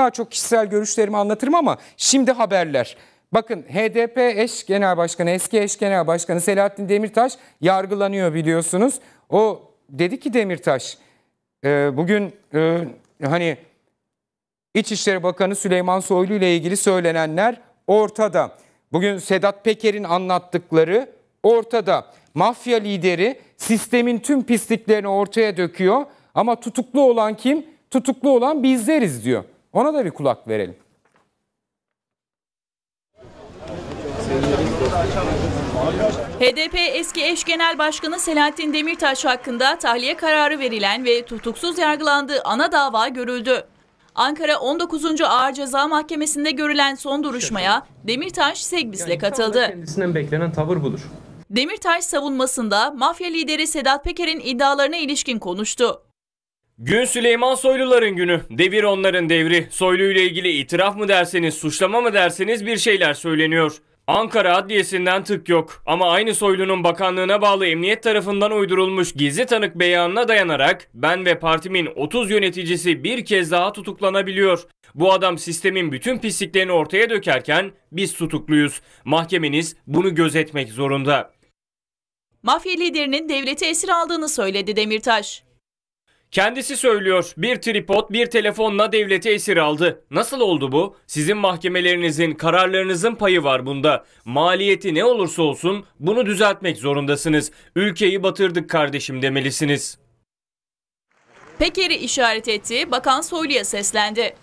daha çok kişisel görüşlerimi anlatırım ama şimdi haberler. Bakın HDP eş genel başkanı, eski eş genel başkanı Selahattin Demirtaş yargılanıyor biliyorsunuz. O dedi ki Demirtaş e, bugün e, hani İçişleri Bakanı Süleyman Soylu ile ilgili söylenenler ortada. Bugün Sedat Peker'in anlattıkları ortada. Mafya lideri sistemin tüm pisliklerini ortaya döküyor ama tutuklu olan kim? Tutuklu olan bizleriz diyor. Ona da bir kulak verelim. HDP eski eş genel başkanı Selahattin Demirtaş hakkında tahliye kararı verilen ve tutuksuz yargılandığı ana dava görüldü. Ankara 19. Ağır Ceza Mahkemesi'nde görülen son duruşmaya Demirtaş Segbis'le katıldı. Kendisinden beklenen tavır budur. Demirtaş savunmasında mafya lideri Sedat Peker'in iddialarına ilişkin konuştu. Gün Süleyman Soyluların günü. Devir onların devri. Soylu ile ilgili itiraf mı derseniz, suçlama mı derseniz bir şeyler söyleniyor. Ankara Adliyesi'nden tık yok ama aynı soylunun bakanlığına bağlı emniyet tarafından uydurulmuş gizli tanık beyanına dayanarak ben ve partimin 30 yöneticisi bir kez daha tutuklanabiliyor. Bu adam sistemin bütün pisliklerini ortaya dökerken biz tutukluyuz. Mahkemeniz bunu gözetmek zorunda. Mafya liderinin devleti esir aldığını söyledi Demirtaş. Kendisi söylüyor. Bir tripod bir telefonla devleti esir aldı. Nasıl oldu bu? Sizin mahkemelerinizin, kararlarınızın payı var bunda. Maliyeti ne olursa olsun bunu düzeltmek zorundasınız. Ülkeyi batırdık kardeşim demelisiniz. Peker'i işaret etti, Bakan Soylu'ya seslendi.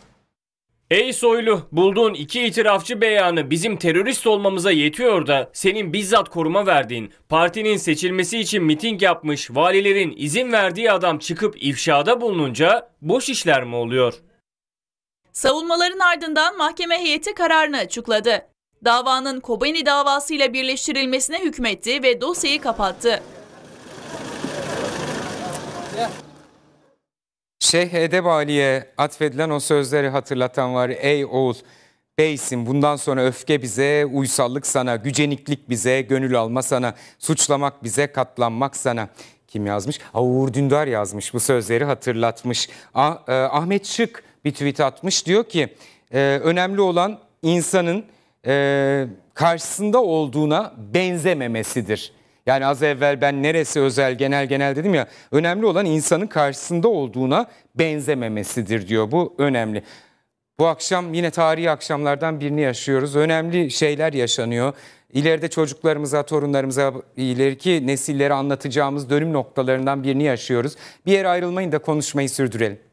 Ey Soylu, bulduğun iki itirafçı beyanı bizim terörist olmamıza yetiyor da senin bizzat koruma verdiğin, partinin seçilmesi için miting yapmış, valilerin izin verdiği adam çıkıp ifşada bulununca boş işler mi oluyor? Savunmaların ardından mahkeme heyeti kararını açıkladı. Davanın Kobani davasıyla birleştirilmesine hükmetti ve dosyayı kapattı. Şeyh Edeb Ali'ye atfedilen o sözleri hatırlatan var. Ey oğul beysin bundan sonra öfke bize, uysallık sana, güceniklik bize, gönül alma sana, suçlamak bize, katlanmak sana. Kim yazmış? Ha, Uğur Dündar yazmış bu sözleri hatırlatmış. Ah, e, Ahmet Şık bir tweet atmış diyor ki e, önemli olan insanın e, karşısında olduğuna benzememesidir yani az evvel ben neresi özel genel genel dedim ya önemli olan insanın karşısında olduğuna benzememesidir diyor. Bu önemli. Bu akşam yine tarihi akşamlardan birini yaşıyoruz. Önemli şeyler yaşanıyor. İleride çocuklarımıza, torunlarımıza, ileriki nesillere anlatacağımız dönüm noktalarından birini yaşıyoruz. Bir yere ayrılmayın da konuşmayı sürdürelim.